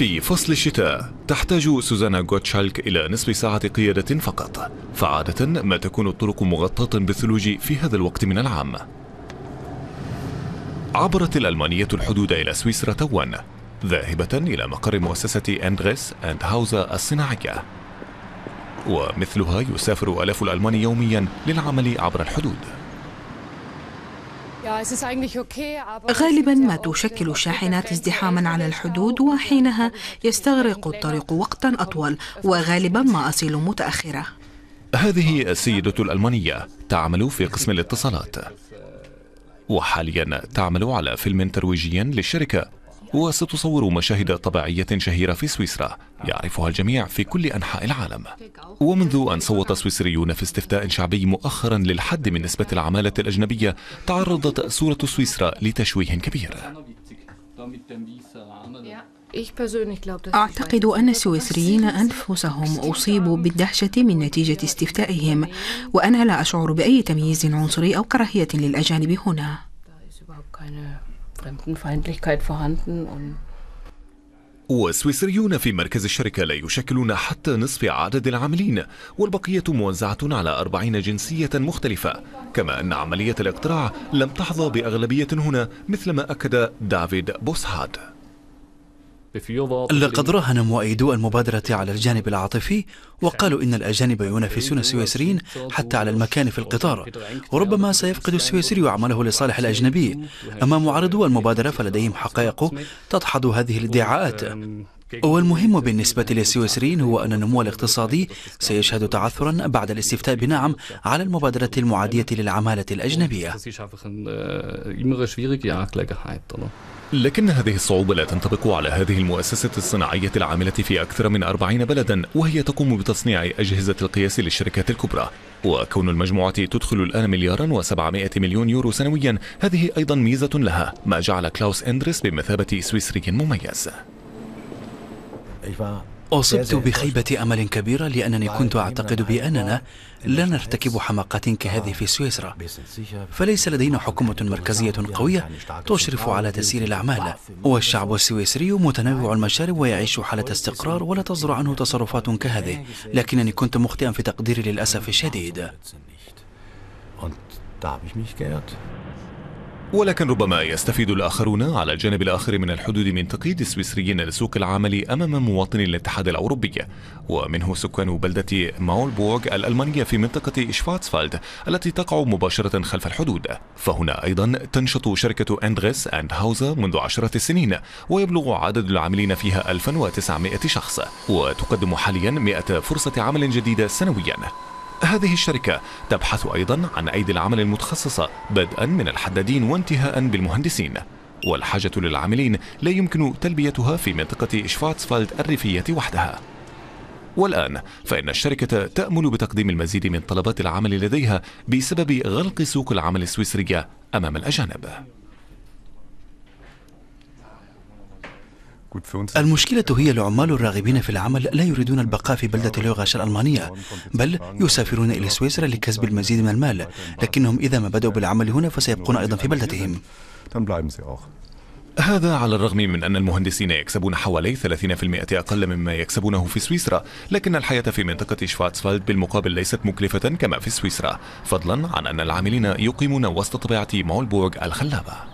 في فصل الشتاء تحتاج سوزانا غوتشالك إلى نصف ساعة قيادة فقط فعادة ما تكون الطرق مغطاة بالثلوج في هذا الوقت من العام عبرت الألمانية الحدود إلى سويسرا توا ذاهبة إلى مقر مؤسسة أندريس أند هاوزا الصناعية ومثلها يسافر ألاف الألمان يوميا للعمل عبر الحدود غالبا ما تشكل الشاحنات ازدحاما على الحدود وحينها يستغرق الطريق وقتا أطول وغالبا ما أصل متأخرة هذه السيدة الألمانية تعمل في قسم الاتصالات وحاليا تعمل على فيلم ترويجي للشركة وستصور مشاهد طبيعية شهيرة في سويسرا يعرفها الجميع في كل أنحاء العالم ومنذ أن صوت سويسريون في استفتاء شعبي مؤخرا للحد من نسبة العمالة الأجنبية تعرضت صورة سويسرا لتشويه كبير أعتقد أن السويسريين أنفسهم أصيبوا بالدهشة من نتيجة استفتائهم وأنا لا أشعر بأي تمييز عنصري أو كراهية للأجانب هنا überhaupt keine Fremdenfeindlichkeit vorhanden und والسويسريون في مركز الشركة لا يشكلون حتى نصف عدد العاملين والبقية موزعة على أربعين جنسية مختلفة كما أن عملية الاقتراع لم تحظى بأغلبية هنا مثلما أكد دافيد بوسهاد لقد راهن مؤيدو المبادرة على الجانب العاطفي وقالوا إن الأجانب ينافسون السويسريين حتى على المكان في القطار وربما سيفقد السويسري عمله لصالح الأجنبي أما معارضو المبادرة فلديهم حقائق تدحض هذه الادعاءات والمهم بالنسبة للسويسريين هو أن النمو الاقتصادي سيشهد تعثرا بعد الاستفتاء بنعم على المبادرة المعادية للعمالة الأجنبية لكن هذه الصعوبة لا تنطبق على هذه المؤسسة الصناعية العاملة في أكثر من 40 بلدا وهي تقوم بتصنيع أجهزة القياس للشركات الكبرى وكون المجموعة تدخل الآن مليارا و700 مليون يورو سنويا هذه أيضا ميزة لها ما جعل كلاوس أندريس بمثابة سويسري مميز أصبت بخيبة أمل كبيرة لأنني كنت أعتقد بأننا لا نرتكب حماقات كهذه في سويسرا فليس لدينا حكومة مركزية قوية يعني تشرف على تسيير الأعمال والشعب السويسري متنوع نعم. المشارب ويعيش حالة استقرار ولا تزرع عنه تصرفات كهذه لكنني كنت مخطئا في تقديري للأسف الشديد ولكن ربما يستفيد الآخرون على الجانب الآخر من الحدود من تقييد السويسريين لسوق العمل أمام مواطني الاتحاد الأوروبي ومنه سكان بلدة ماولبورغ الألمانية في منطقة إشفاتسفالد التي تقع مباشرة خلف الحدود فهنا أيضا تنشط شركة أندريس أند هاوزا منذ عشرة سنين ويبلغ عدد العاملين فيها 1900 شخص وتقدم حاليا 100 فرصة عمل جديدة سنويا هذه الشركة تبحث أيضا عن أيدي العمل المتخصصة بدءا من الحدادين وانتهاء بالمهندسين والحاجة للعاملين لا يمكن تلبيتها في منطقة إشفاتسفالد الريفية وحدها والآن فإن الشركة تأمل بتقديم المزيد من طلبات العمل لديها بسبب غلق سوق العمل السويسرية أمام الأجانب المشكلة هي العمال الراغبين في العمل لا يريدون البقاء في بلدة لوغاش الألمانية بل يسافرون إلى سويسرا لكسب المزيد من المال لكنهم إذا ما بدأوا بالعمل هنا فسيبقون أيضا في بلدتهم هذا على الرغم من أن المهندسين يكسبون حوالي 30% أقل مما يكسبونه في سويسرا لكن الحياة في منطقة شفاتسفالد بالمقابل ليست مكلفة كما في سويسرا فضلا عن أن العاملين يقيمون وسط طبيعة مولبورغ الخلابة